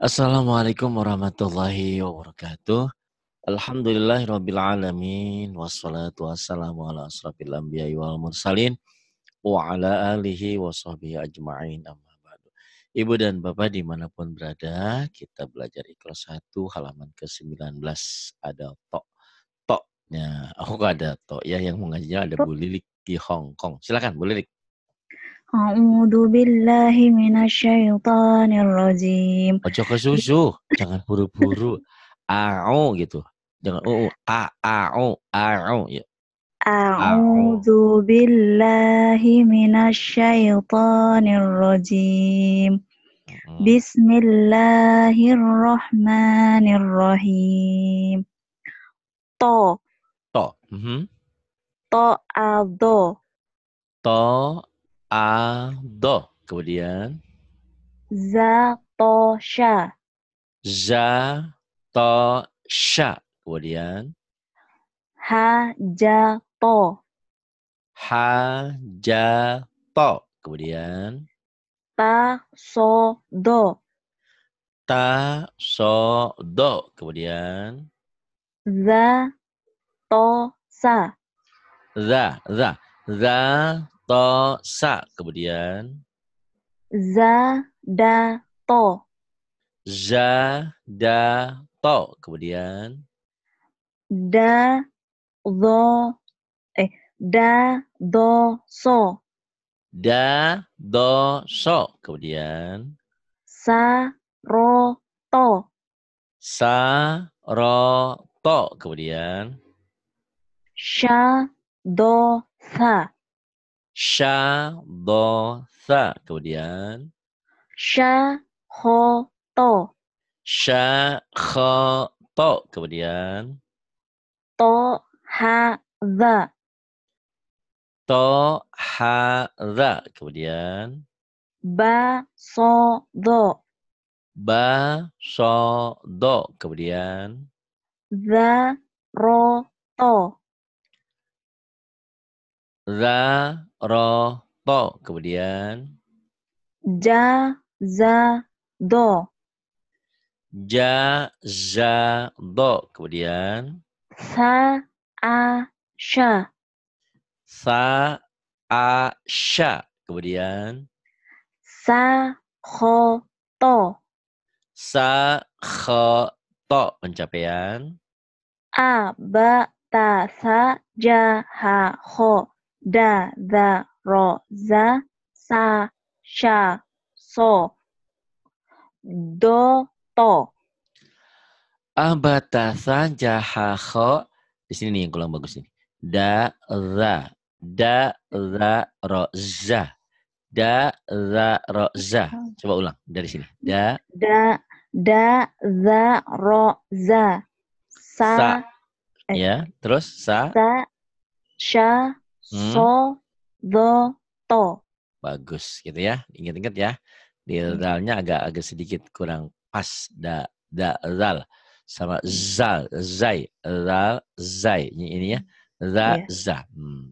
Assalamualaikum warahmatullahi wabarakatuh. Alhamdulillah rabbil alamin wassalatu wassalamu ala asrafil anbiya'i wal mursalin wa ala alihi ajma'in amma ba'du. Ibu dan Bapak dimanapun berada, kita belajar ikhlas 1 halaman ke-19 ada tok. Toknya, aku ada tok ya yang mengajinya ada Bu Lilik di Hong Kong. Silakan Bu Lilik. A'udzu billahi minasyaitonir rajim. Ojo ke susu, jangan buru-buru. A'u gitu. Jangan u a a'u a'u ya. A'udzu billahi minasyaitonir rajim. Mm-hmm. Bismillahirrahmanirrahim. To. To. Mm -hmm. To ado. To A do, Kemudian Zatosha. Zatosha. Kemudian Hajato. Hajato. Kemudian do, Tasodo. do, Kemudian Zatosa. Za, za. Za to sa kemudian za da to za da to kemudian da do eh da do so da do so kemudian sa ro to sa ro to kemudian sha do sa Sha, do, sa Kemudian. Sha, ho, to. Sha, ho to. Kemudian. To, ha, za To, ha, za Kemudian. Ba, so, do. Ba, so, do. Kemudian. za ro, to. The, ro to kemudian ja za do ja za do kemudian sa a sha sa a sha kemudian sa kho to sa kho to pencapaian a ba ta sa ja ha kho da, the, ro, za, sa, sha, so, do, to. Abatasan jaha kho. Di sini nih yang kurang bagus nih. Da, za. Da, za, ro, za. Da, za, ro, za. Coba ulang dari sini. Da. Da, da, za, ro, za. Sa. sa. Eh, ya, terus sa. Sa, sha, Hmm. So, the, to. Bagus gitu ya. Ingat-ingat ya. Hmm. Di dalnya agak agak sedikit kurang pas. Da, da, zal Sama zal, zai. zal zai. Ini, ini ya. zal yeah. za. Hmm.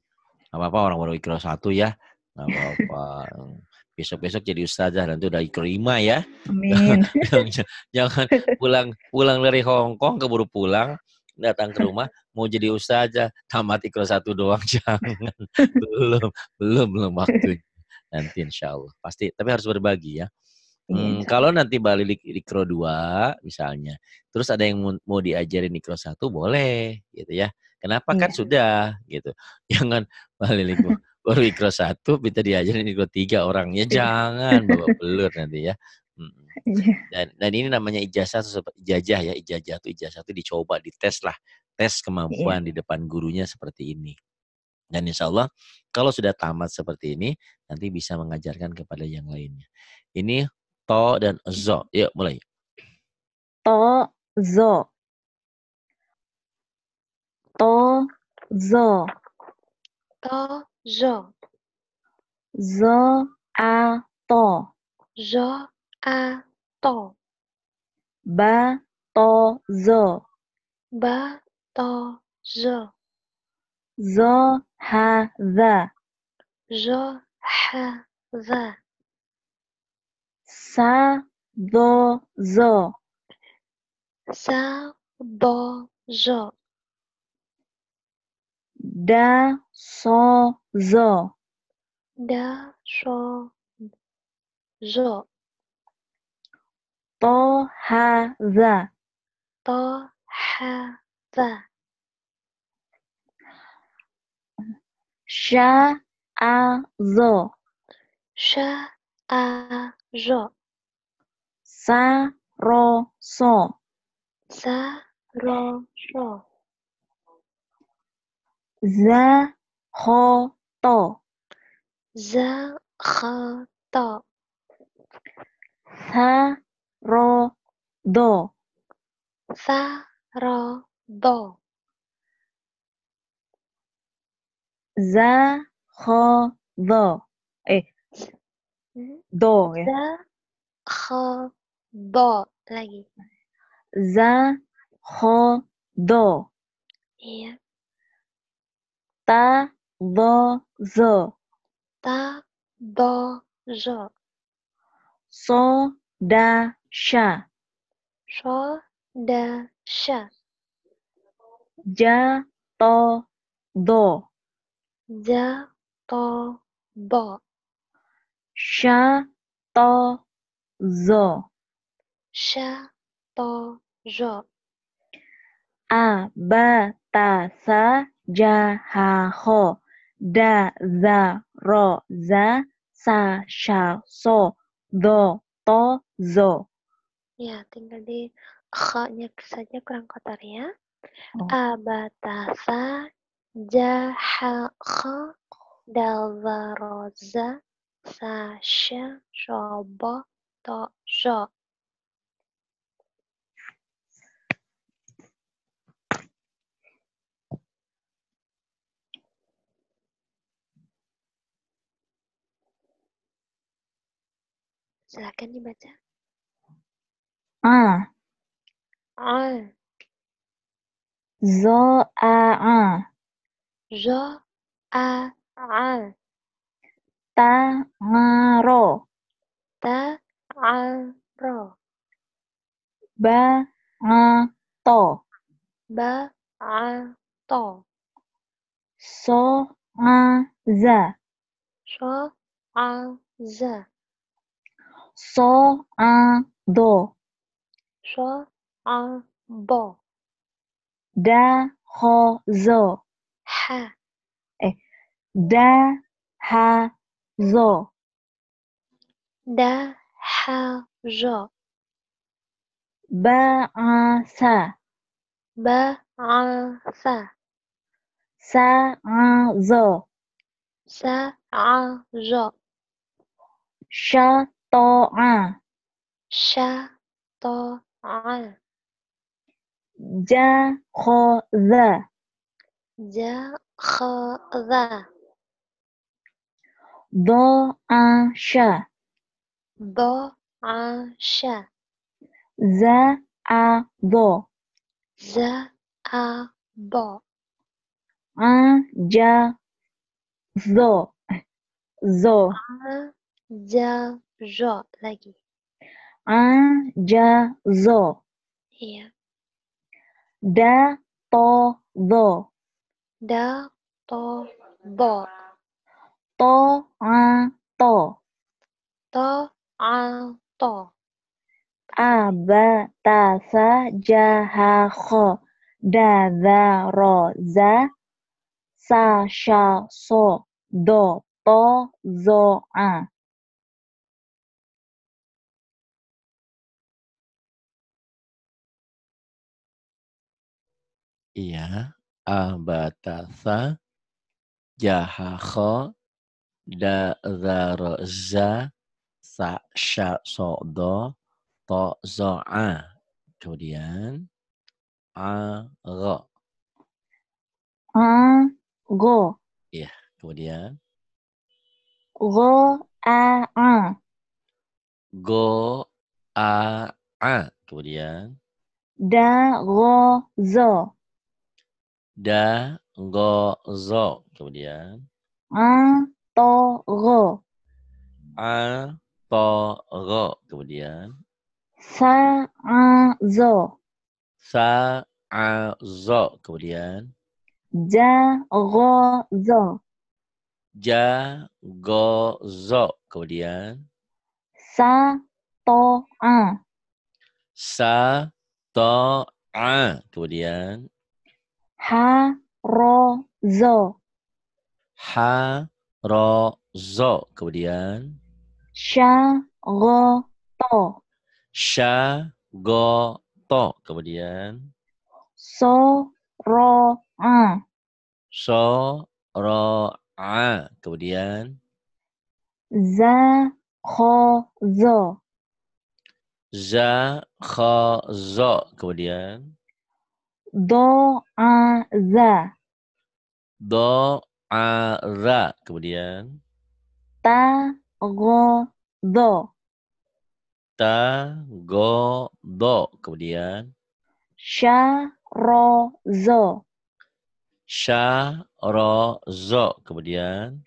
apa-apa orang baru ikro satu ya. apa-apa. besok-besok jadi ustazah nanti udah ikro lima ya. Amin. jangan, jangan pulang pulang dari Hong Kong keburu pulang datang ke rumah mau jadi usaha aja tamat ikro satu doang jangan belum belum belum waktu nanti insya Allah pasti tapi harus berbagi ya iya, Hmm, Kalau nanti balik mikro dua misalnya, terus ada yang mau diajarin mikro satu boleh, gitu ya. Kenapa kan iya. sudah, gitu. Jangan balik mikro baru satu, bisa diajarin mikro tiga orangnya iya. jangan bawa belur nanti ya. Iya. Dan, dan ini namanya ijazah atau ijazah ya, ijazah itu ijazah itu dicoba, dites lah, tes iya. kemampuan yeah. di depan gurunya seperti ini. Dan insya Allah kalau sudah tamat seperti ini nanti bisa mengajarkan kepada yang lainnya. Ini to dan zo. Yuk mulai. To zo. To zo. To zo. Zo a to. Zo a 到八到九八到九九哈九九哈九三到九三到九八到九八到 sha sha so, Tohaza. so, Sha'azo. Sha'azo. to, Sa'roso. Za'ho'to. to, Za'ho'to. ro do ro do za kho do eh do ya za kho do lagi za kho do iya ta do zo ta do zo so da sha. ro da sha. Ja to do. Ja to do. Sha to zo. Sha to zo. A ba ta sa ja ha ho. Da za ro za sa sha so do to zo. Ya, tinggal di kha nya saja kurang kotor ya. Oh. Abatasa kha dalvaroza sasha shobo sho. Silakan dibaca a a z a a z a a ta a ta a ba a ba a so a z so a z so a با ده خازا ح ده هزا ده حجا بعث بعث سعز سعز شطع شطع جاخذ جاخذ ضاعش ضاعش زعض زعض عجز زو عجز lagi ajazo. Iya. Da to do. Da to do. To a to. To a to. Abatasa za. Sa sasha so do to zo a. iya, abatasa, jahakho, da zaro sa sya sodo, to zo'a. Kemudian, a go. A go. Iya, kemudian. Go a a. Go a a. Kemudian. Da go zo da go zo kemudian a to go a to go kemudian sa a zo sa a zo kemudian ja go zo ja go zo kemudian sa to a sa to a kemudian Ha ro zo. Ha ro zo. Kemudian sha go to. Sha go to. Kemudian so ro a. So ro a. Kemudian za kho zo. Za kho zo. Kemudian doa za doa za Kemudian. ta Ta-go-do. Ta-go-do. Kemudian. Sha-ro-zo. Sha-ro-zo. Kemudian.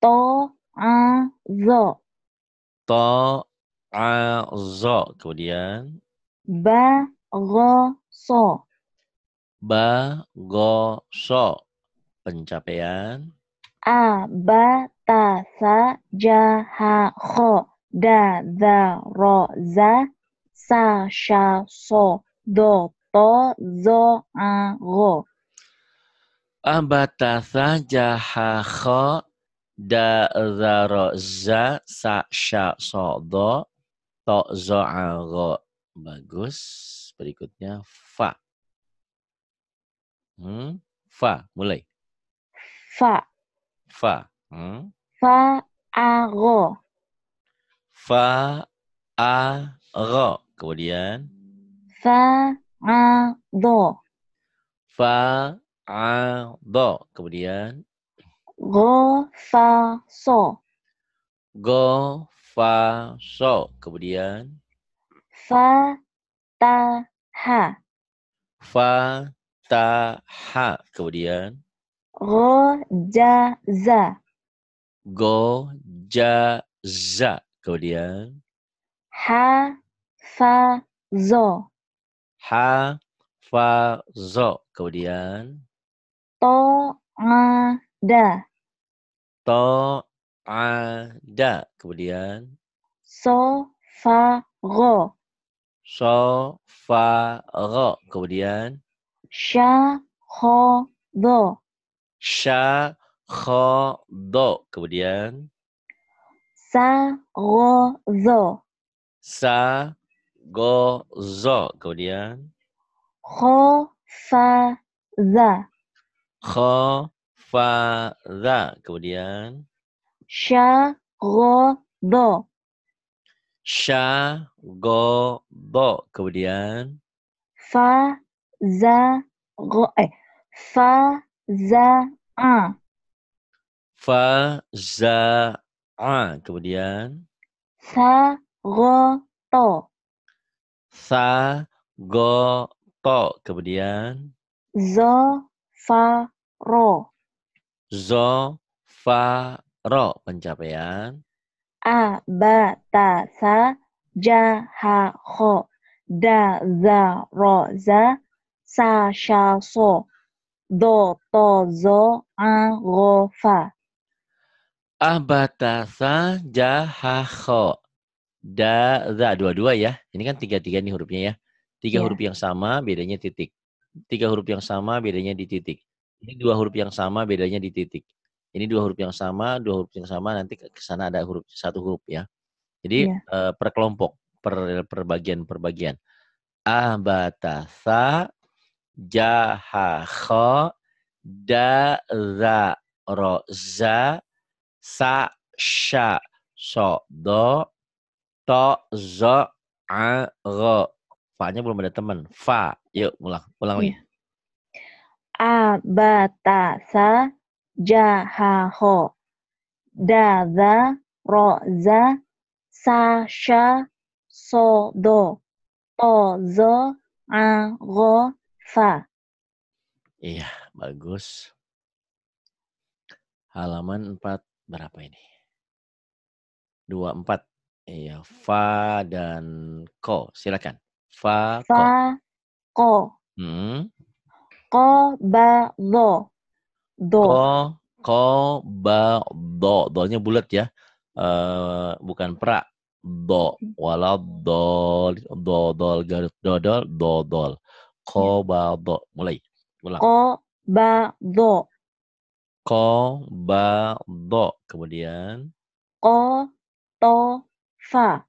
To-a-zo. To-a-zo. Kemudian. ba Ba-go-so bagoso pencapaian a ba ta sa ja ha kho da za ro za sa sha so do to zo a sa abatasa ha kho da za ro za sa sha so do to zo a go bagus berikutnya fa Hmm? Fa, mulai. Fa. Fa. Hmm? Fa aro. Fa aro. Kemudian fa ado. Fa ado. Kemudian go fa so. Go fa so. Kemudian fa ta ha. Fa ta ha kemudian go ja za go ja za kemudian ha fa zo ha fa zo kemudian to da to da kemudian so fa ro so fa ro kemudian Syakhodo. do Kemudian. Sagozo. Sagozo. Kemudian. Khofaza. Khofaza. Kemudian. Syagodo. do Kemudian. Fa za ro, eh fa za a fa za a kemudian sa ro to sa go to kemudian zo fa ro zo fa ro pencapaian a ba ta sa ja ha ho da za ro za sa, sha, so, do, to, zo, a, go fa. Abatasa jahaho. Da, za, dua-dua ya. Ini kan tiga-tiga nih hurufnya ya. Tiga yeah. huruf yang sama, bedanya titik. Tiga huruf yang sama, bedanya di titik. Ini dua huruf yang sama, bedanya di titik. Ini dua huruf yang sama, dua huruf yang sama, nanti ke sana ada huruf satu huruf ya. Jadi yeah. Iya. uh, per kelompok, per, perbagian perbagian per bagian. Abatasa jaha kha da za ro za sa sha so do to zo a ro fa-nya belum ada teman fa yuk ulang ulang lagi a iya. ba ta sa jaha ho da za ro za sa sha so do to zo a ro Fa. Iya, bagus. Halaman 4 berapa ini? 24. Iya, fa dan ko. Silakan. Fa, ko. Fa, ko. Hmm. Ko, ba, do. Do. Ko, ko, ba, do. Do-nya bulat ya. Uh, bukan pra. Do. Walau do, do, dol, garut, do dol. Qabadha. Mulai. Ulang. Qabadha. Qabadha. Kemudian Qotofa.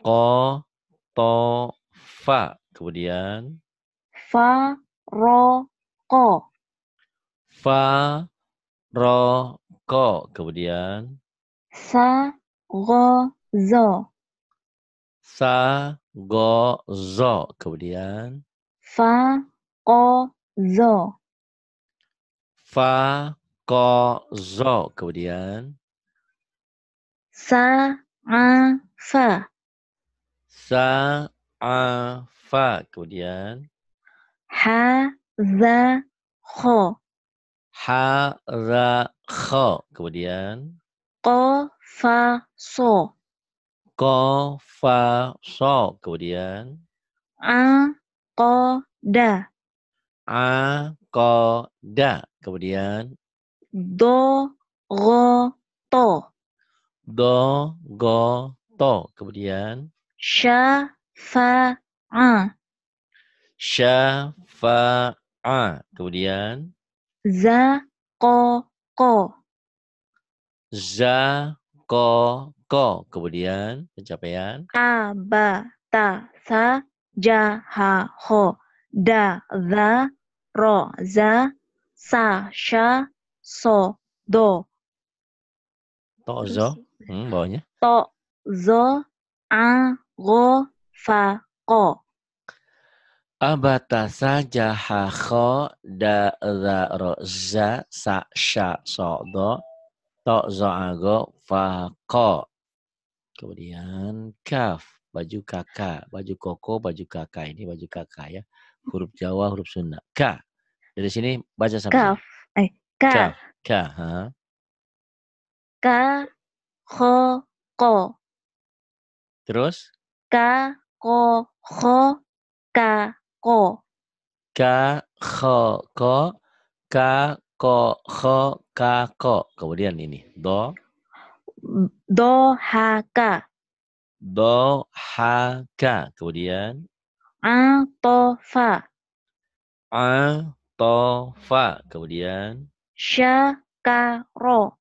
Qotofa. Kemudian Faroko. Faroko. Kemudian sa go zo Kemudian fa o zo fa ko zo kemudian sa a fa sa a fa kemudian ha za kho ha za kho kemudian ko fa so ko fa so kemudian a ko da. Akoda. Kemudian do go to. Do go to. Kemudian sha sha fa a fa a Kemudian za ko ko. Za ko ko. Kemudian pencapaian. Abata sa ha ho da, za, ro, za, sa, sha, so, do. To, zo. Hmm, bawahnya. To, zo, a, go, fa, ko. Abatasa jaha kho da za ro za sa sha so do to zo ago fa ko. Kemudian kaf baju kakak, baju koko, baju kakak ini baju kakak ya huruf Jawa, huruf Sunda. K. Dari sini baca sama. Kaf. Eh, K. K. K. K. K. Ho. Ko. Terus? K. K. K. K. K. K. K. K. K. K. K. K. K. Kemudian ini. Do. Do. Ha. Ka. Do. Ha. Ka. Kemudian? Atofa. Atofa. Kemudian. Syakaro.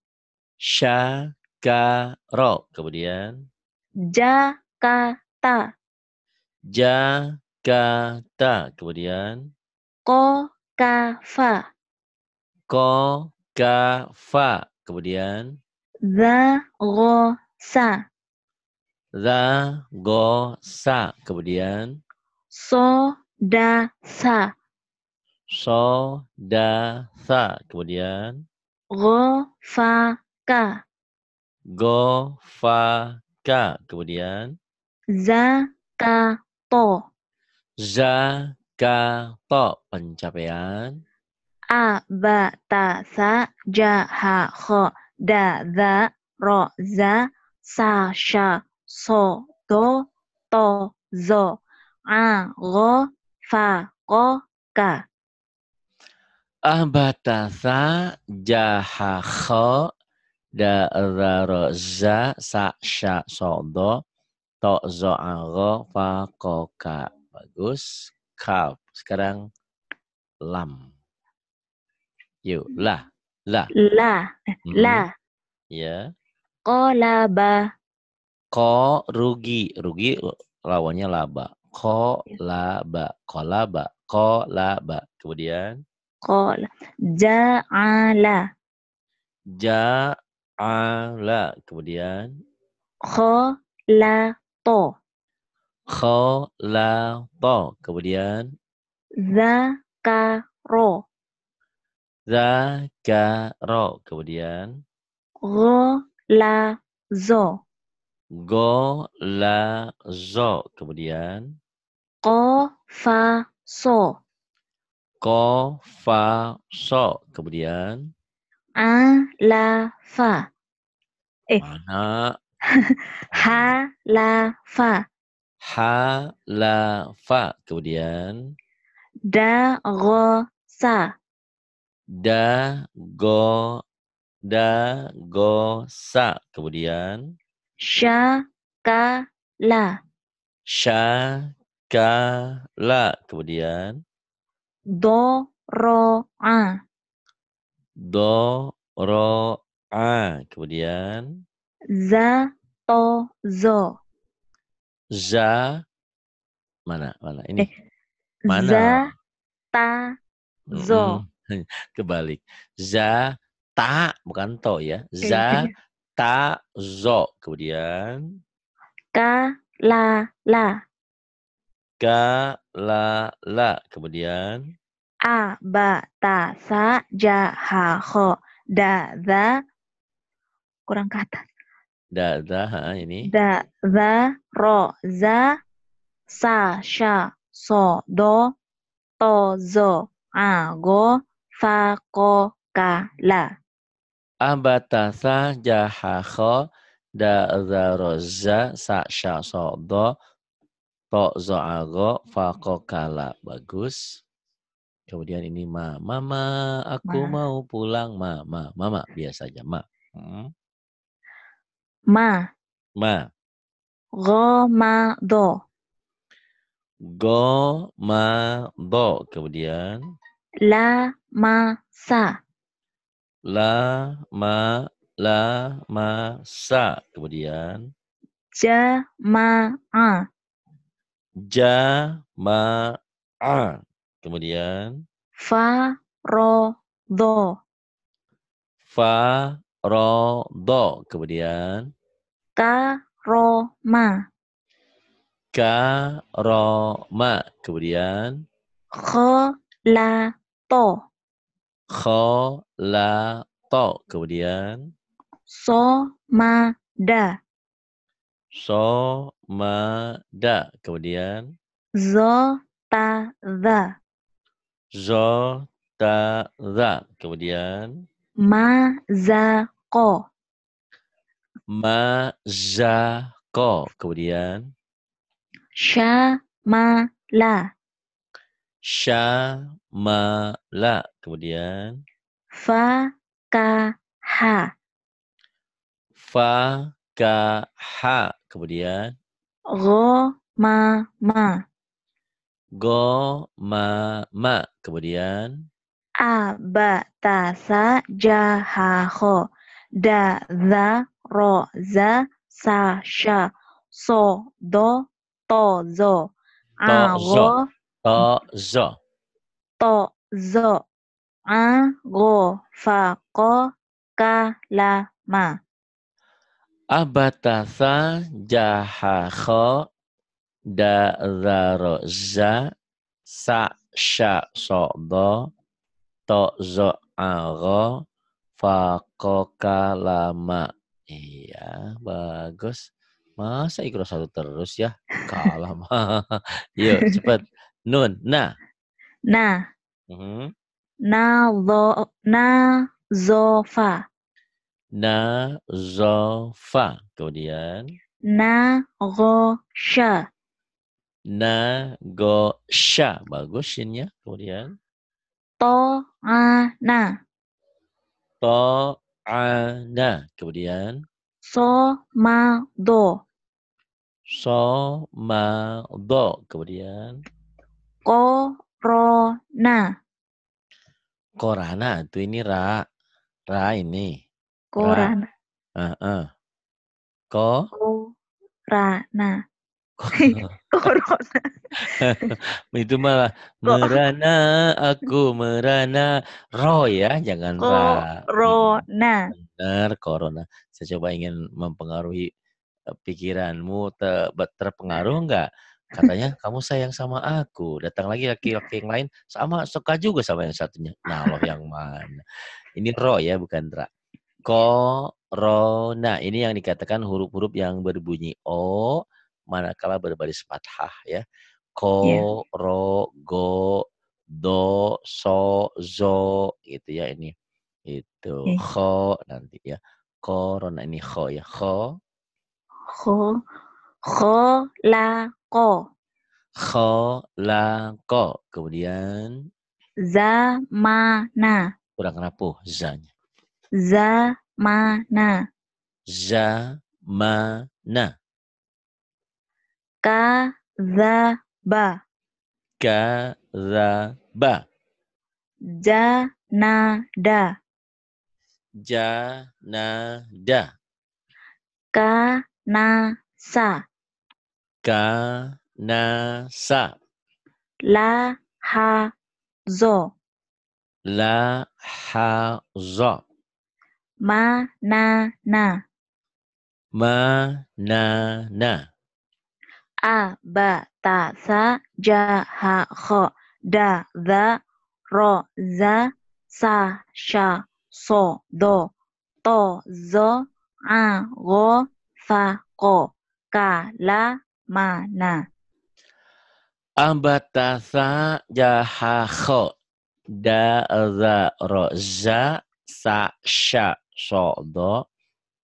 Syakaro. Kemudian. Jakarta. Jakarta. Kemudian. Kokafa. Kokafa. Kemudian. Zagosa. Zagosa. Kemudian so da sa so da sa kemudian go fa ka go fa ka kemudian za ka to za ka to pencapaian a ba ta sa ja ha ho da za ro za sa sha so do to zo a go fa ko ka abatasa jaha kha da ra za sa sha so do to zo a go fa ko ka bagus kaf sekarang lam yuk la la la hmm. la ya yeah. laba. ko rugi rugi lawannya laba Kolaba. Kolaba. Kolaba. Kemudian? Kol. Ja'ala. Ja'ala. Kemudian? Kolato, kolato. Kemudian? Zakaro. Zakaro. Kemudian? Golazo. Golazo. Kemudian? Ko fa so. Ko fa so. Kemudian a la fa. Eh. Mana? ha la fa. Ha la fa. Kemudian da go sa. Da go da go sa. Kemudian sha ka la. Sha Kala. Kemudian. Do, ro, a. Do, ro, a. Kemudian. Za, to, zo. Za. Mana? Mana? Ini. Eh. Mana? Za, ta, zo. Kebalik. Za, ta. Bukan to ya. Za, ta, zo. Kemudian. Ka, la, la. Ka, la, la. Kemudian? A, ba, ta, sa, ja, ha, ho. Da, za. Kurang kata Da, za, ha, ini. Da, za, ro, za, sa, sha, so, do, to, zo, a, go, fa, ko, ka, la. Abatasa jahaho da zaroza sa sha so do To zo'ago fakokala. Bagus. Kemudian ini ma. Mama, aku ma. mau pulang. ma ma mama. Biasa aja. Hmm. Ma. Ma. Ma. Go, ma, do. Go, ma, do. Kemudian. La, ma, sa. La, ma, la, ma, sa. Kemudian. Jamaah jama'a. Kemudian farodo. Farodo. Kemudian karoma. Karoma. Kemudian kholato. Kholato. Kemudian somada da Kemudian ta za Kemudian Mazako. Mazako. Kemudian Syamala. Syamala. Kemudian Fakaha. Fakaha. Kemudian go ma ma. Go ma ma. Kemudian abatasa jahaho da za ro za sa sha so do to zo a go to zo to zo a go fa ko ka la ma Abatasa jahaho da'zaroza sa'sha so'do to'zo'ago fakokalama. Iya, bagus. Masa ikro satu terus ya? Kalah mah. Yuk, cepat. Nun, nah. Nah. Mm -hmm. Na, zo, na, mhm. zofa na fa Kemudian. na go sha Bagus shinnya. Kemudian. to to na Kemudian. Somado. Somado. Kemudian. Korona. Korana. Itu ini ra. Ra ini. Korana. Heeh. Ko. Korana. Iya, korona, Itu malah merana aku merana ro ya, jangan ra. korona, Benar, corona. Saya coba ingin mempengaruhi eh, pikiranmu ter terpengaruh enggak? Katanya kamu sayang sama aku. Datang lagi laki-laki yang lain sama suka juga sama yang satunya. Nah, lo yang mana? Ini ro ya, bukan ra korona. Ini yang dikatakan huruf-huruf yang berbunyi o manakala berbaris fathah ya. Iya. Ko, yeah. ro, go, do, so, zo gitu ya ini. Itu yeah. kho nanti ya. Korona ini kho ya. Kho. Kho. Kho la ko. Kho la ko. Kemudian zamana. Kurang rapuh zanya. Zamana. Zamana. Kadzaba. Kadzaba. Janada. Janada. Kanasa. Kanasa. Lahazo. Lahazo. Ma na na. Ma na na. A ba ta sa ja ha kho da da ro za sa sha so do to zo a go fa ko ka la ma na. Ambatasa jaha kho da za ro za sa sha sodo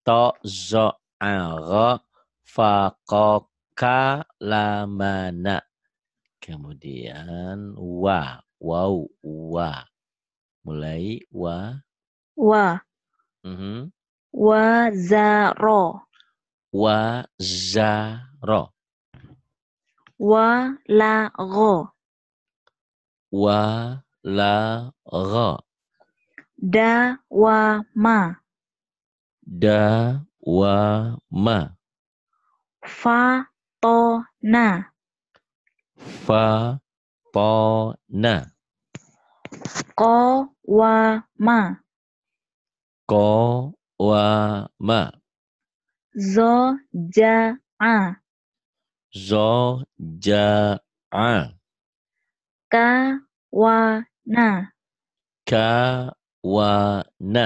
to zo aga fakoka lamana. Kemudian wa, wau wa. Mulai wa. Wa. Mm -hmm. Wa zaro. Wa zaro. Wa la ro. Wa la ro. Da wa ma da wa ma fa to na fa to na ko wa ma ko wa ma zo ja a zo ja a ka wa na ka wa na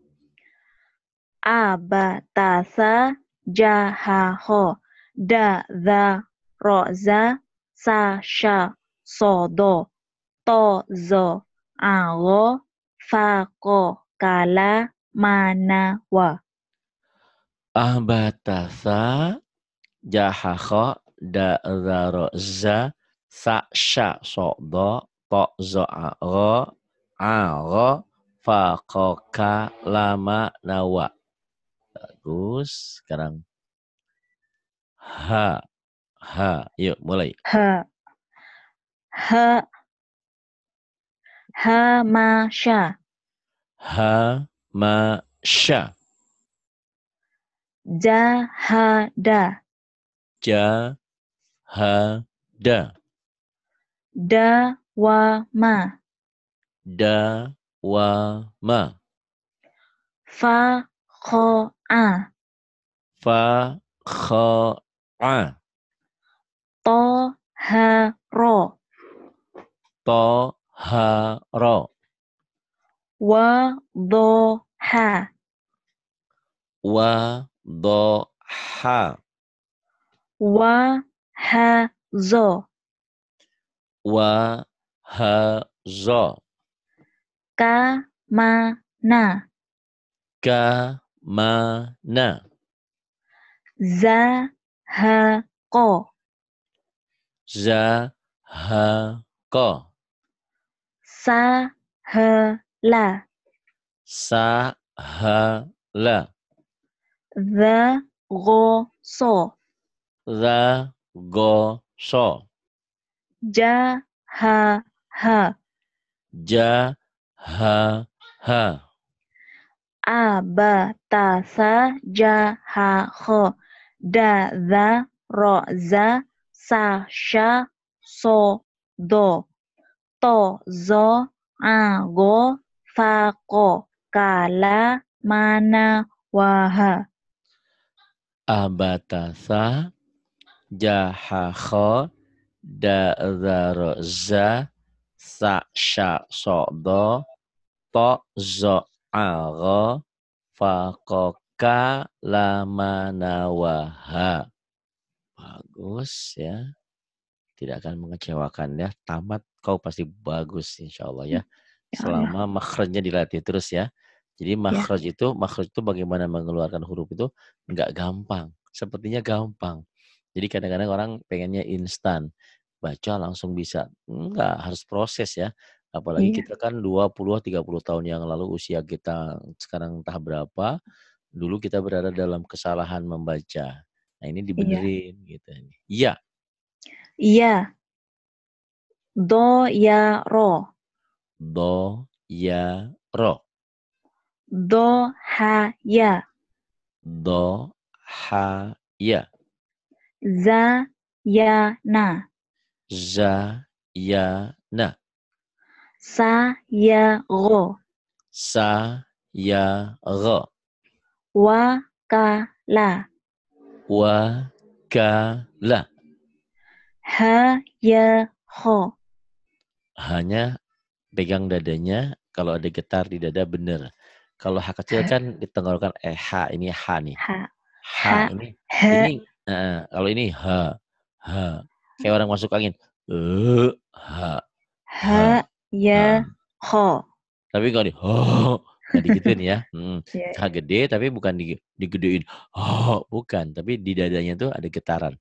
abatasa jahaho da dha roza sa sha sodo to zo ago fako kala manawa abatasa jahaho da dha roza sa sha sodo to zo ago ago fako kala manawa Bagus. Sekarang H. H. Yuk, mulai. H. H. wa ma. Da wa ma. Fa Fakhora a fa kha a to ha ro to ha ro wa do ha wa do ha wa ha zo wa ha zo ka ma na ka mana zahaqo zahaqo sahala sahala zagoso zagoso jahaha jahaha Abatasa ba ta sasha sodo tozo ago fako za kala mana waha abatasa jahakho da'zaro sasha sodo tozo. Aro fakoka lama lamanawaha. Bagus ya. Tidak akan mengecewakan ya. Tamat kau pasti bagus insya Allah ya. Hmm. ya, ya. Selama makhrajnya dilatih terus ya. Jadi ya. makhraj itu, makhraj itu bagaimana mengeluarkan huruf itu nggak gampang. Sepertinya gampang. Jadi kadang-kadang orang pengennya instan. Baca langsung bisa. Enggak, harus proses ya. Apalagi iya. kita kan 20 30 tahun yang lalu usia kita sekarang entah berapa, dulu kita berada dalam kesalahan membaca. Nah, ini iya. dibenerin iya. gitu Iya. Iya. Do ya ro. Do ya ro. Do ha ya. Do ha ya. Za ya na. Za ya na ka la Wakala. Wakala. ho Hanya pegang dadanya, kalau ada getar di dada bener. Kalau H kecil kan ditenggorokan eh ha ini H nih. H. ha, ha. ini ha. ini nah, kalau ini H H kayak orang masuk angin. Uh, H. H. Ya ho. Tapi kalau di ho jadi digituin ya. Hmm. Yeah. H gede tapi bukan di, digedein. Ho, bukan. Tapi di dadanya tuh ada getaran.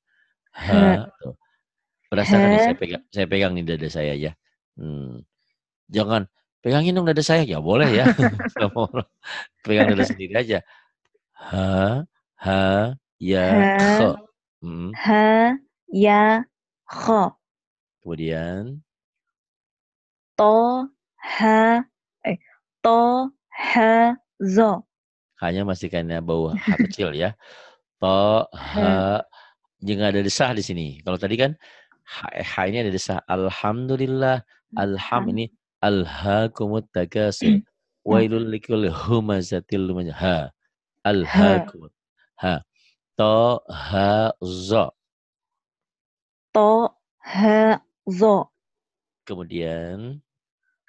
Ha. Nah. Perasaan ini saya pegang, saya pegang di dada saya ya. Hmm. Jangan pegangin dong dada saya ya boleh ya. pegang dada sendiri aja. Ha, ha, ya, ha, kho. Hmm. Ha, ya, ho. Kemudian to ha eh to ha zo. Hanya masih karena bau ha kecil ya. To ha iya. jangan ada desah di sini. Kalau tadi kan h eh, ini ada desah. Alhamdulillah. Alham ini alhaakumut takasur. Iya. Wailul likul humazatil alha kumut Ha. To ha zo. To ha zo. Kemudian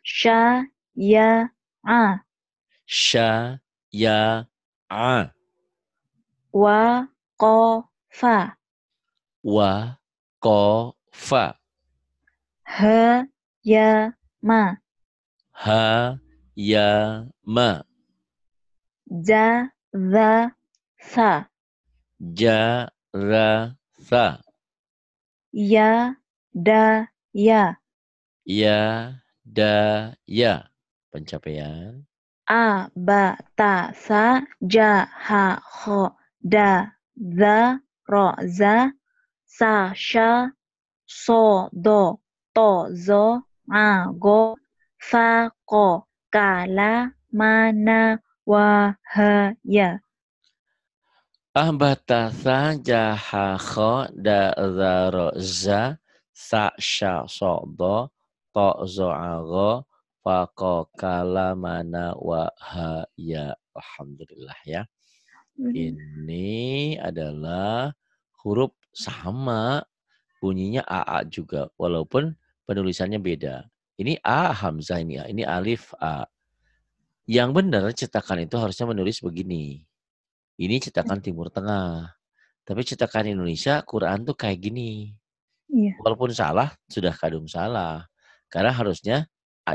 Sha Sha ya ya a, a, Wa Wa fa, fa, ya, ya ma, ja za sa ja ra sa, Ya da ya. Ya daya pencapaian a ba ta sa ja ha ho da za ro za sa sha so do to zo a go fa ko ka la ma na wa ha ya Ahbatasa jaha da za ro za sa sha so do ta'za'agha faqakalamana wa ya Alhamdulillah ya. Mm-hmm. Ini adalah huruf sama bunyinya aa juga walaupun penulisannya beda. Ini a hamzah ini a, ya, ini alif a. Yang benar cetakan itu harusnya menulis begini. Ini cetakan Timur Tengah. Tapi cetakan Indonesia Quran tuh kayak gini. Iya. Walaupun salah sudah kadung salah. Karena harusnya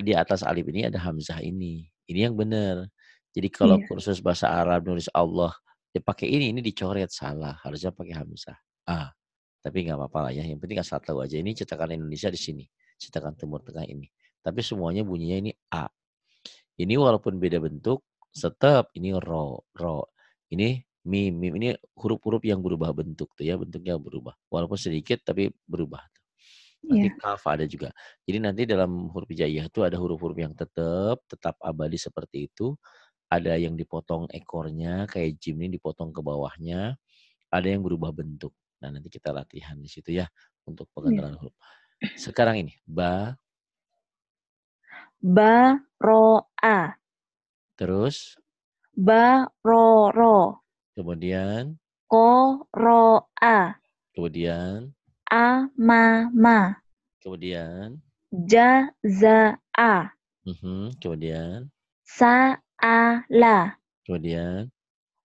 di atas alif ini ada hamzah ini. Ini yang benar. Jadi kalau iya. kursus bahasa Arab nulis Allah dipakai ini, ini dicoret salah. Harusnya pakai hamzah. Ah, tapi nggak apa-apa lah ya. Yang penting asal tahu aja. Ini cetakan Indonesia di sini. Cetakan Timur Tengah ini. Tapi semuanya bunyinya ini A. Ini walaupun beda bentuk, tetap ini ro, ro. Ini mim, mim. Ini huruf-huruf yang berubah bentuk tuh ya. Bentuknya berubah. Walaupun sedikit tapi berubah. Tuh nanti yeah. kaf ada juga. Jadi nanti dalam huruf hijaiyah itu ada huruf-huruf yang tetap, tetap abadi seperti itu. Ada yang dipotong ekornya, kayak jim ini dipotong ke bawahnya. Ada yang berubah bentuk. Nah nanti kita latihan di situ ya untuk iya. pengenalan yeah. huruf. Sekarang ini ba, ba ro a. Terus ba ro ro. Kemudian ko ro a. Kemudian amama. Kemudian jazaa. Uh-huh. Kemudian saala. Kemudian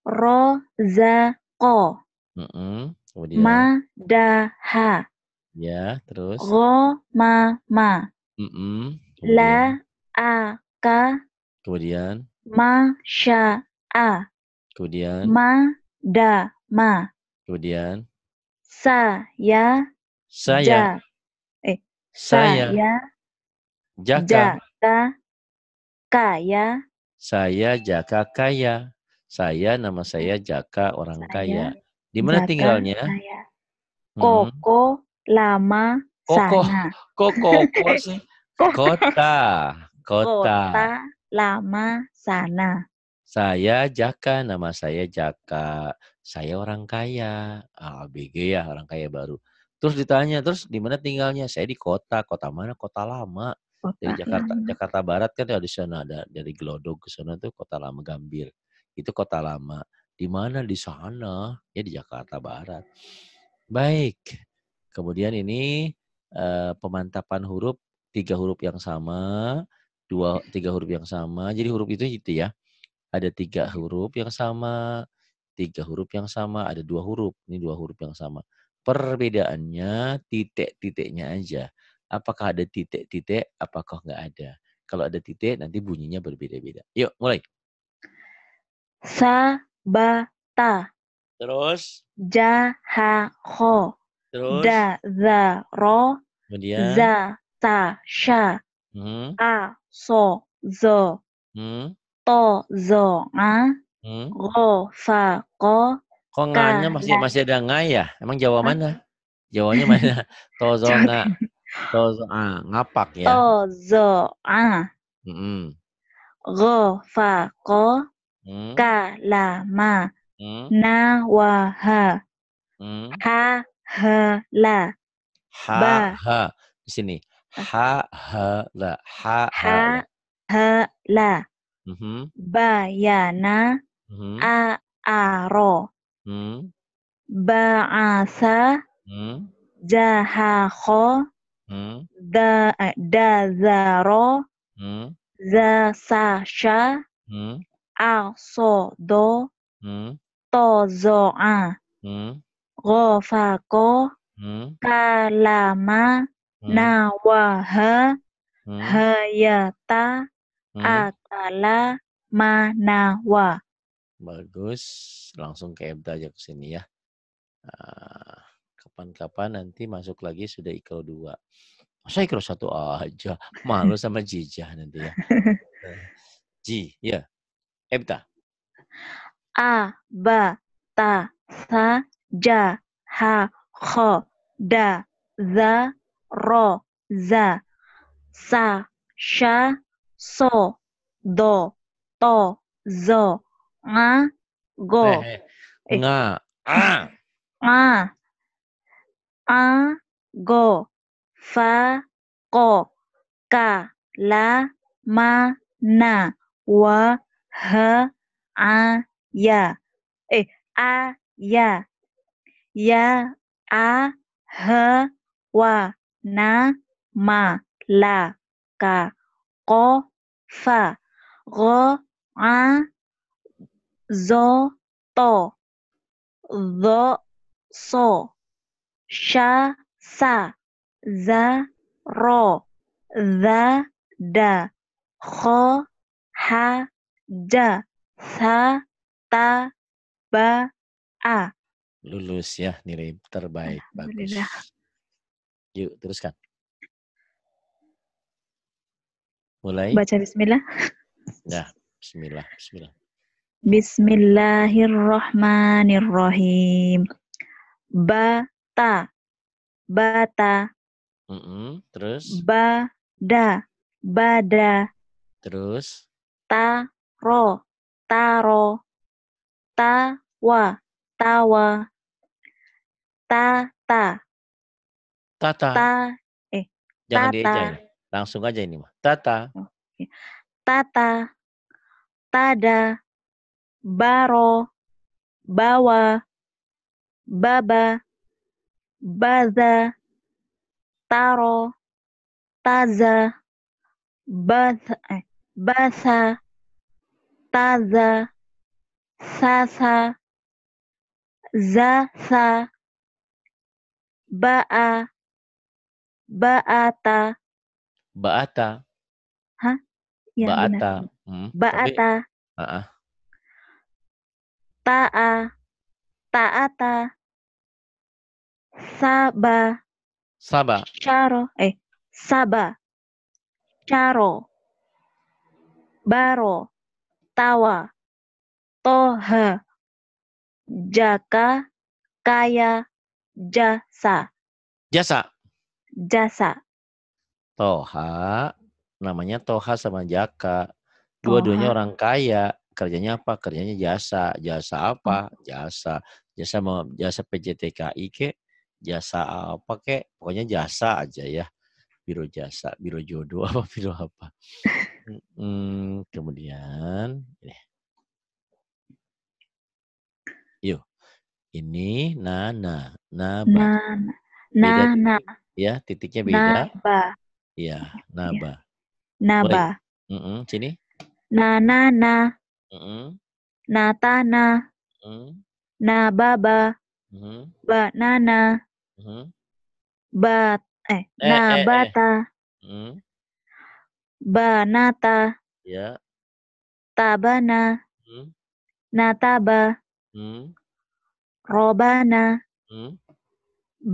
ko uh -uh. Kemudian madaha. Ya, terus. ma uh -uh. La aka. Kemudian. a Kemudian. Madama. Kemudian saya saya eh saya, saya jaka kaya saya jaka kaya saya nama saya jaka orang saya, kaya di mana tinggalnya saya. Hmm. koko lama koko sana. koko koko kota kota kota lama sana saya jaka nama saya jaka saya orang kaya. ABG ya orang kaya baru. Terus ditanya, terus di mana tinggalnya? Saya di kota. Kota mana? Kota lama. Kota dari Jakarta lama. Jakarta Barat kan ada sana ada dari Glodok ke sana tuh kota lama Gambir. Itu kota lama. Di mana? Di sana. Ya di Jakarta Barat. Baik. Kemudian ini eh, pemantapan huruf tiga huruf yang sama, dua tiga huruf yang sama. Jadi huruf itu gitu ya. Ada tiga huruf yang sama, tiga huruf yang sama, ada dua huruf, ini dua huruf yang sama. Perbedaannya titik-titiknya aja. Apakah ada titik-titik, apakah nggak ada. Kalau ada titik, nanti bunyinya berbeda-beda. Yuk, mulai. Sabata. Terus? Jahaho. Terus? Da, za, ro. Kemudian? Za, ta, sha. Hmm. A, so, zo. Hmm. To, zo, -a. Hmm? Go, ko, Kok nganya masih nah. masih ada ya? Emang Jawa mana? Jawanya mana? Ah, ngapak ya. Mm Go, fa, ko, hmm? ka, la, ma, hmm? na, wa, ha, hmm? ha, ha, hmm? la, ha, ba. ha. Di sini. Ha, ha, la. Ha, ha, ha la. Mm Hmm. A Hmm. Ba'asa. Hmm. Jahakho. Hmm. Da e, dazaro. Hmm. Zasasha. Hmm. Asodo. Hmm. Tozoa. Hmm. Gofako. Hmm. Kalama. Hmm. Nawaha. Hmm. Hayata. Hmm. Akala. Manawa. Bagus, langsung ke EBDA aja ke sini ya. Ah, kapan-kapan nanti masuk lagi sudah ikro dua. Masa ikro satu aja? Malu sama jijah nanti ya. Ji, ya. EBDA. A, ba, ta, sa, ja, ha, kho, da, za, ro, za, sa, sha, so, do, to, zo, nga go eh, nga a nga a go fa ko ka la ma na wa ha a ya eh a ya ya a ha wa na ma la ka ko fa go a zo to zo so sha sa za ro za da kho ha ja sa ta ba a lulus ya nilai terbaik bagus yuk teruskan mulai baca bismillah ya bismillah bismillah Bismillahirrahmanirrahim. Bata. Bata. Mm -hmm. Terus? Bada. Bada. Terus? Taro. Taro. Tawa. Tawa. Tata. Tata. Ta, eh. Jangan tata. Diajar. Langsung aja ini mah. Tata. Tata. Tada baro, bawa, baba, baza, taro, taza, basa, eh, basa taza, sasa, zasa, ba'a, baata. Baata. Hah? Ya, baata. Hmm, baata. Tapi, uh -uh ta'a, ta'ata, saba, saba, caro, eh, saba, caro, baro, tawa, toha, jaka, kaya, jasa. Jasa. Jasa. Toha, namanya Toha sama Jaka. Dua-duanya orang kaya kerjanya apa? Kerjanya jasa. Jasa apa? Hmm. Jasa. Jasa jasa PJTKI ke? Jasa apa ke? Pokoknya jasa aja ya. Biro jasa, biro jodoh apa biro apa. Hmm, kemudian ini. Yuk. Ini nana, naba. na. Nana. Ya, titiknya beda. Naba. Iya, naba. Ya. Naba. Mm -mm, sini. Na na na Mm-hmm. Nata na, Mhm. nababa, nana mm-hmm. banana, mm-hmm. Ba eh Eh eh eh. nabata, ba nata Ya. tabana, Mhm. nataba, Mhm. robana, Mhm.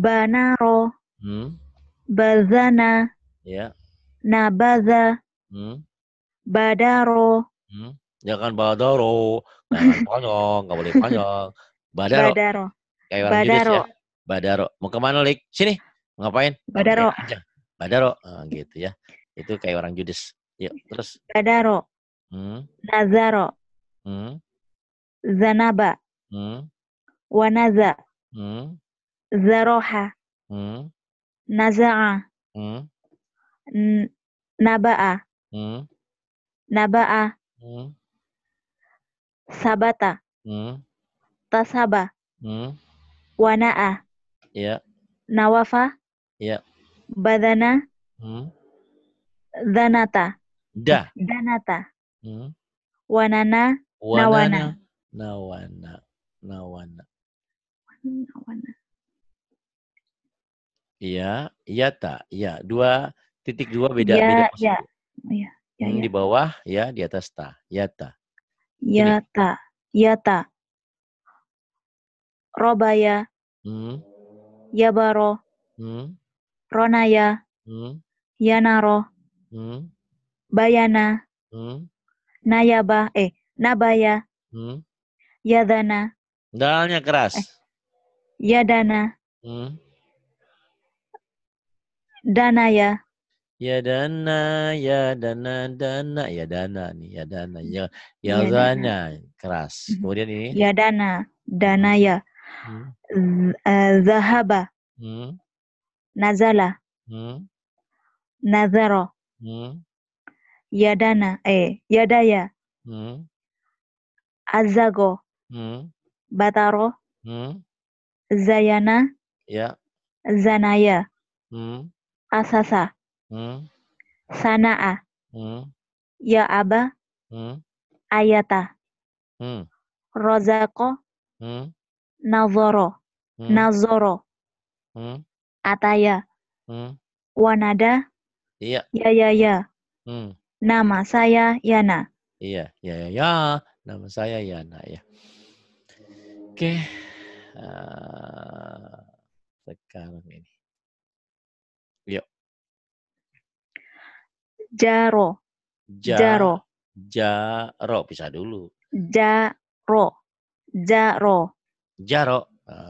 banaro, Mhm. bazana, Ya. nabaza, Mhm. badaro, jangan ya kan badaro. Jangan nah, panjang, nggak boleh panjang, Badaro. Badaro. Kayak orang badaro. ya. Badaro. Mau kemana, Lik? Sini. Ngapain? Badaro. Badaro. Ah, gitu ya. Itu kayak orang Judis. Yuk, terus. Badaro. Hmm? Nazaro. Hmm. Zanaba. Hmm. Wanaza. Hmm. Zaroha. Hmm? Naza'a. Hmm? Naba'a. Naba'a sabata, hmm. tasaba, hmm. wana'a, ya. nawafa, ya. badana, hmm. danata, da. danata, hmm. wanana, wanana, nawana, nawana. Nawana. Iya, iya tak, iya. Dua titik dua beda ya, beda. Iya, iya. Ya, ya, ya, hmm, ya. Di bawah ya, di atas ta, yata. Yata, yata. Robaya. Hmm. Yabaro. Hmm. Ronaya. Hmm. Yanaro. Hmm. Bayana. Hmm. Nayaba, eh, Nabaya. Hmm. Yadana. Dalnya keras. Eh, Yadana. Hmm. Danaya. Ya dana, ya dana, dana, ya dana nih, ya dana, ya, ya, ya dana. keras. Kemudian ini? Ya dana, dana ya. Hmm. Eh, zahaba. Hmm. Nazala. Hmm. Nazaro. Hmm. Yadana, eh, ya daya. Hmm. Azago. Hmm. Bataro. Hmm. Zayana. Ya. Zanaya. Hmm. Asasa. Hmm. Sana'a. Hmm. Ya aba. Hmm. Ayata. Hmm. Rozako. Hmm. Nazoro. Hmm. Nazoro. Hmm. Ataya. Hmm. Wanada. Iya. Ya ya ya. Hmm. Nama saya Yana. Iya, ya ya ya. Nama saya Yana ya. Oke. Okay. Uh, eh, sekarang ini. jaro. Ja, jaro. Jaro bisa dulu. Jaro. Jaro. Jaro.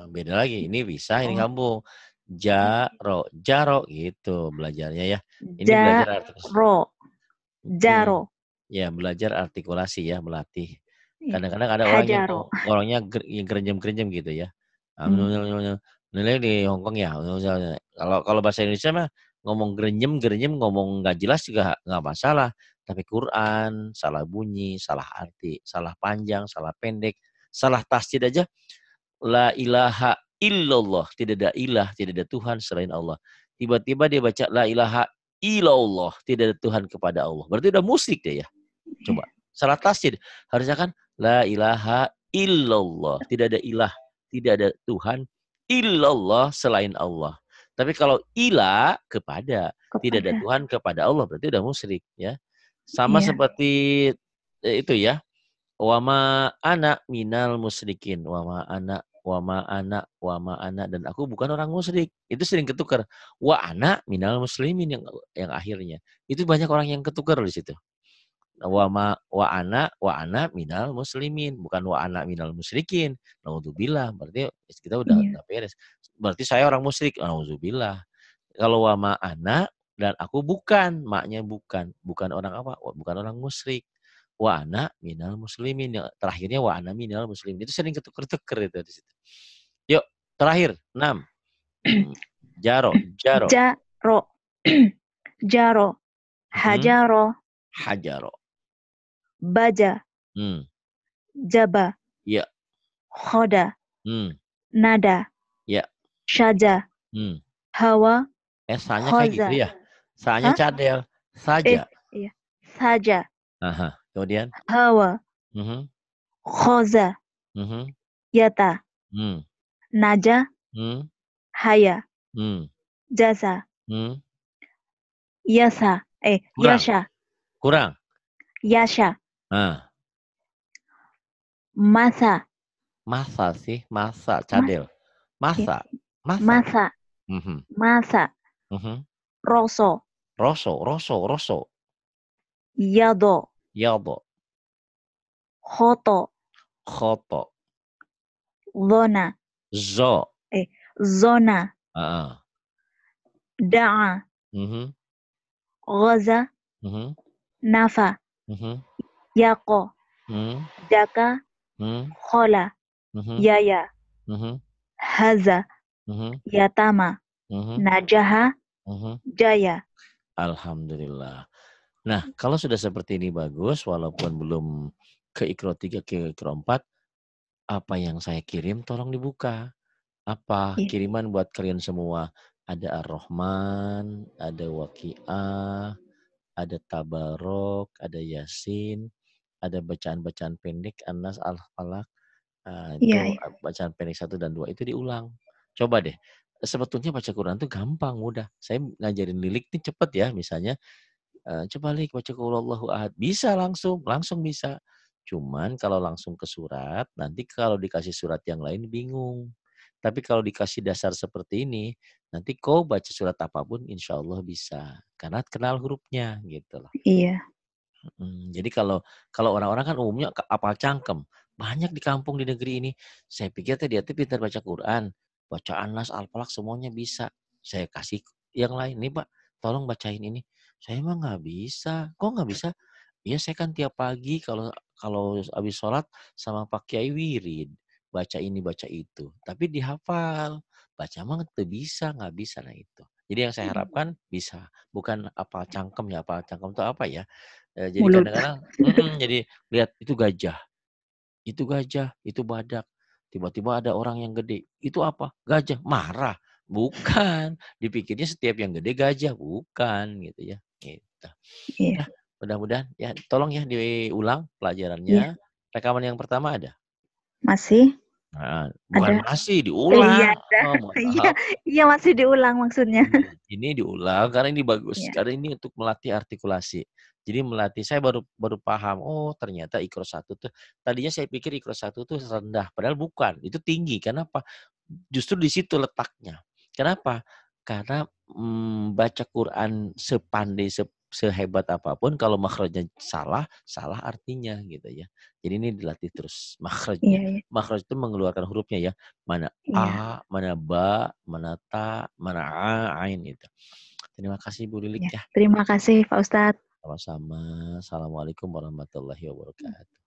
beda lagi. Ini bisa, ini kampung. Jaro. Jaro gitu belajarnya ya. Ini jaro. belajar artikulasi. Jaro. Ya, belajar artikulasi ya, melatih. Kadang-kadang ada orangnya orangnya gerenjem-gerenjem gitu ya. Hmm. Nilai di Hongkong ya. Kalau kalau bahasa Indonesia mah ngomong gerenyem gerenyem ngomong nggak jelas juga nggak masalah tapi Quran salah bunyi salah arti salah panjang salah pendek salah tasjid aja la ilaha illallah tidak ada ilah tidak ada Tuhan selain Allah tiba-tiba dia baca la ilaha illallah tidak ada Tuhan kepada Allah berarti udah musik deh ya coba salah tasjid harusnya kan la ilaha illallah tidak ada ilah tidak ada Tuhan illallah selain Allah tapi kalau ila kepada, kepada. tidak ada Tuhan kepada Allah berarti udah musyrik ya. Sama ya. seperti e, itu ya. Wama anak minal musyrikin, wama anak wama anak wama anak dan aku bukan orang musyrik. Itu sering ketukar. Wa anak minal muslimin yang yang akhirnya. Itu banyak orang yang ketukar di situ. Wama wa anak wa anak minal muslimin bukan wa anak minal musyrikin. bilang berarti kita udah yeah. Iya. beres berarti saya orang musyrik. Alhamdulillah. Kalau wama anak dan aku bukan, maknya bukan, bukan orang apa? Bukan orang musyrik. Wa ana minal muslimin. Ya, terakhirnya wa ana minal muslimin. Itu sering ketuker-tuker itu di situ. Yuk, terakhir enam. Jaro, jaro. Jaro. jaro. Mhm. Hajaro. Hajaro. Baja. Hmm. Jaba. Ya. Khoda. Hmm. Nada. Syaja. Hmm. Hawa. Eh, sanya kayak gitu ya. Sanya Hah? cadel. Saja. Eh, iya. Saja. Aha. Kemudian? Hawa. Mm -hmm. Khoza. Mm -hmm. Yata. Mm. Naja. Mm. Haya. Mm. Jasa. Mm. Yasa. Eh, Kurang. Yasha. Kurang. Yasha. Ah. Masa. Masa sih, masa cadel. Masa. Ya. Masa. Masa. Mm -hmm. Masa. Mm -hmm. Rosso. Rosso, rosso, rosso. Yado. Yado. Joto. Joto. Zona. Zo. Eh, zona. Uh-uh. دعا غزا نفى يقو دكا خلا يايا هذا -huh. yatama, uh -huh. najaha, uh -huh. jaya. Alhamdulillah. Nah, kalau sudah seperti ini bagus, walaupun belum ke ikro 3, ke ikro 4, apa yang saya kirim tolong dibuka. Apa ya. kiriman buat kalian semua? Ada Ar-Rahman, ada Waqi'ah, ada Tabarok, ada Yasin, ada bacaan-bacaan pendek, Anas, Al-Falak, Uh, nah, ya, iya. bacaan pendek satu dan dua itu diulang Coba deh, sebetulnya baca Quran itu gampang, mudah. Saya ngajarin lilik ini cepet ya, misalnya. Eh, coba lilik baca Allahu Ahad. Bisa langsung, langsung bisa. Cuman kalau langsung ke surat, nanti kalau dikasih surat yang lain bingung. Tapi kalau dikasih dasar seperti ini, nanti kau baca surat apapun insya Allah bisa. Karena kenal hurufnya gitu loh. Iya. Hmm, jadi kalau kalau orang-orang kan umumnya apal cangkem. Banyak di kampung di negeri ini. Saya pikir tadi dia pintar baca Quran baca Anas al falak semuanya bisa saya kasih yang lain nih pak tolong bacain ini saya emang nggak bisa kok nggak bisa ya saya kan tiap pagi kalau kalau habis sholat sama Pak Kiai wirid baca ini baca itu tapi dihafal baca emang itu bisa nggak bisa nah itu jadi yang saya hmm. harapkan bisa bukan apa cangkem ya apa cangkem itu apa ya e, jadi kadang-kadang jadi lihat itu gajah itu gajah itu badak Tiba-tiba ada orang yang gede. Itu apa? Gajah. Marah. Bukan. Dipikirnya setiap yang gede gajah. Bukan gitu ya. Gitu. Iya. Nah, mudah-mudahan ya tolong ya diulang pelajarannya. Iya. Rekaman yang pertama ada? Masih. Nah, bukan ada. masih iya, diulang. Oh, iya, oh, iya, masih diulang maksudnya. Iya, ini, diulang karena ini bagus. Iya. Karena ini untuk melatih artikulasi. Jadi melatih saya baru baru paham. Oh ternyata ikro satu tuh tadinya saya pikir ikro satu tuh rendah, padahal bukan. Itu tinggi. Kenapa? Justru di situ letaknya. Kenapa? Karena mmm, baca Quran sepandai sep sehebat apapun kalau makhrajnya salah, salah artinya gitu ya. Jadi ini dilatih terus makhrajnya. Yeah, yeah. Makhraj itu mengeluarkan hurufnya ya. Mana yeah. a, iya. mana ba, mana ta, mana a, ain itu. Terima kasih Bu Lilik yeah. ya. Terima kasih Pak Ustadz. Sama-sama. Assalamualaikum warahmatullahi wabarakatuh.